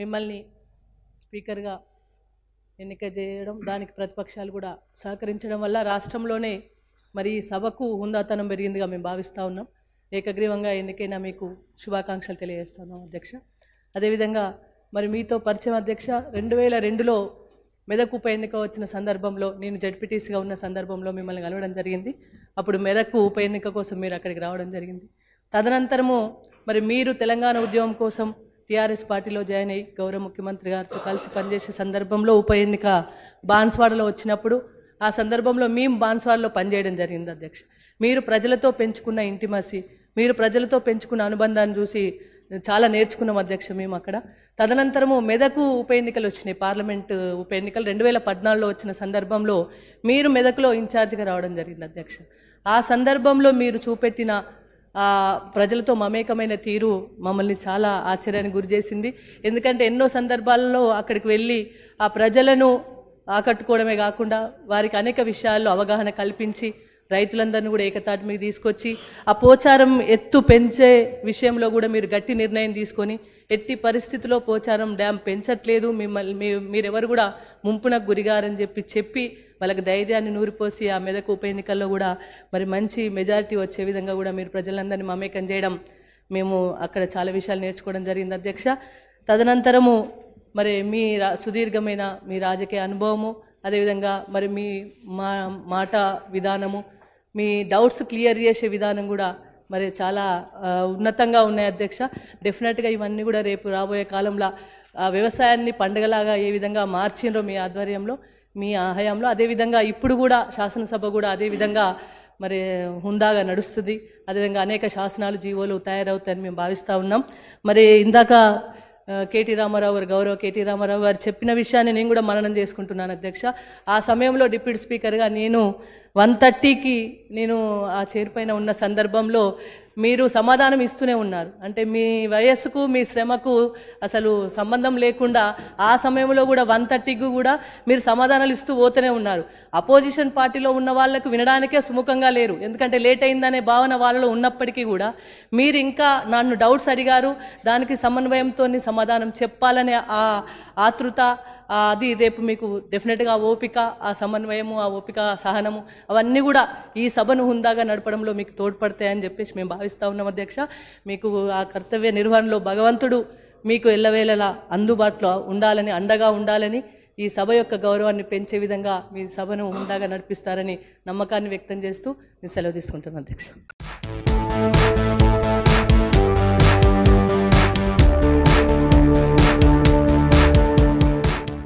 మిమ్మల్ని స్పీకర్గా ఎన్నిక చేయడం దానికి ప్రతిపక్షాలు కూడా సహకరించడం వల్ల రాష్ట్రంలోనే మరి ఈ సభకు హుందాతనం పెరిగిందిగా మేము భావిస్తూ ఉన్నాం ఏకగ్రీవంగా ఎన్నికైనా మీకు శుభాకాంక్షలు తెలియజేస్తున్నాం అధ్యక్ష అదేవిధంగా మరి మీతో పరిచయం అధ్యక్ష రెండు వేల రెండులో మెదక్ ఉప ఎన్నిక వచ్చిన సందర్భంలో నేను జడ్పీటీసీగా ఉన్న సందర్భంలో మిమ్మల్ని కలవడం జరిగింది అప్పుడు మెదక్ ఉప ఎన్నిక కోసం మీరు అక్కడికి రావడం జరిగింది తదనంతరము మరి మీరు తెలంగాణ ఉద్యమం కోసం టీఆర్ఎస్ పార్టీలో జాయిన్ అయ్యి గౌరవ ముఖ్యమంత్రి గారితో కలిసి పనిచేసే సందర్భంలో ఉప ఎన్నిక బాన్స్వాడలో వచ్చినప్పుడు ఆ సందర్భంలో మేము బాన్స్వాడలో పనిచేయడం జరిగింది అధ్యక్ష మీరు ప్రజలతో పెంచుకున్న ఇంటిమసి మీరు ప్రజలతో పెంచుకున్న అనుబంధాన్ని చూసి చాలా నేర్చుకున్నాం అధ్యక్ష మేము అక్కడ తదనంతరము మెదకు ఉప ఎన్నికలు వచ్చినాయి పార్లమెంటు ఉప ఎన్నికలు రెండు వేల పద్నాలుగులో వచ్చిన సందర్భంలో మీరు మెదకులో ఇన్ఛార్జిగా రావడం జరిగింది అధ్యక్ష ఆ సందర్భంలో మీరు చూపెట్టిన ప్రజలతో మమేకమైన తీరు మమ్మల్ని చాలా ఆశ్చర్యానికి గురిచేసింది ఎందుకంటే ఎన్నో సందర్భాల్లో అక్కడికి వెళ్ళి ఆ ప్రజలను ఆకట్టుకోవడమే కాకుండా వారికి అనేక విషయాల్లో అవగాహన కల్పించి రైతులందరినీ కూడా ఏకతాటి మీద తీసుకొచ్చి ఆ పోచారం ఎత్తు పెంచే విషయంలో కూడా మీరు గట్టి నిర్ణయం తీసుకొని ఎట్టి పరిస్థితిలో పోచారం డ్యామ్ పెంచట్లేదు మిమ్మల్ని మీరెవరు కూడా ముంపునకు గురిగారని చెప్పి చెప్పి వాళ్ళకి ధైర్యాన్ని నూరిపోసి ఆ మెదక్ ఉప ఎన్నికల్లో కూడా మరి మంచి మెజారిటీ వచ్చే విధంగా కూడా మీరు ప్రజలందరినీ మమేకం చేయడం మేము అక్కడ చాలా విషయాలు నేర్చుకోవడం జరిగింది అధ్యక్ష తదనంతరము మరి మీ సుదీర్ఘమైన మీ రాజకీయ అనుభవము అదేవిధంగా మరి మీ మా మాట విధానము మీ డౌట్స్ క్లియర్ చేసే విధానం కూడా మరి చాలా ఉన్నతంగా ఉన్నాయి అధ్యక్ష డెఫినెట్గా ఇవన్నీ కూడా రేపు రాబోయే కాలంలో వ్యవసాయాన్ని పండగలాగా ఏ విధంగా మార్చిండ్రో మీ ఆధ్వర్యంలో మీ హయాంలో అదేవిధంగా ఇప్పుడు కూడా శాసనసభ కూడా అదేవిధంగా మరి హుందాగా నడుస్తుంది అదేవిధంగా అనేక శాసనాలు జీవోలు తయారవుతాయని మేము భావిస్తూ ఉన్నాం మరి ఇందాక కేటీ రామారావు గారు గౌరవ కేటీ రామారావు గారు చెప్పిన విషయాన్ని నేను కూడా మననం చేసుకుంటున్నాను అధ్యక్ష ఆ సమయంలో డిప్యూటీ స్పీకర్గా నేను వన్ థర్టీకి నేను ఆ చైర్ పైన ఉన్న సందర్భంలో మీరు సమాధానం ఇస్తూనే ఉన్నారు అంటే మీ వయస్సుకు మీ శ్రమకు అసలు సంబంధం లేకుండా ఆ సమయంలో కూడా వన్ థర్టీకి కూడా మీరు సమాధానాలు ఇస్తూ పోతూనే ఉన్నారు అపోజిషన్ పార్టీలో ఉన్న వాళ్ళకు వినడానికే సుముఖంగా లేరు ఎందుకంటే లేట్ అయిందనే భావన వాళ్ళలో ఉన్నప్పటికీ కూడా మీరు ఇంకా నన్ను డౌట్స్ అడిగారు దానికి సమన్వయంతో సమాధానం చెప్పాలనే ఆ ఆతృత అది రేపు మీకు డెఫినెట్గా ఓపిక ఆ సమన్వయము ఆ ఓపిక సహనము అవన్నీ కూడా ఈ సభను హుందాగా నడపడంలో మీకు తోడ్పడతాయని చెప్పేసి మేము భావిస్తూ ఉన్నాం అధ్యక్ష మీకు ఆ కర్తవ్య నిర్వహణలో భగవంతుడు మీకు ఎల్లవేళలా అందుబాటులో ఉండాలని అండగా ఉండాలని ఈ సభ యొక్క గౌరవాన్ని పెంచే విధంగా మీ సభను హుందాగా నడిపిస్తారని నమ్మకాన్ని వ్యక్తం చేస్తూ నేను సెలవు తీసుకుంటున్నాను అధ్యక్ష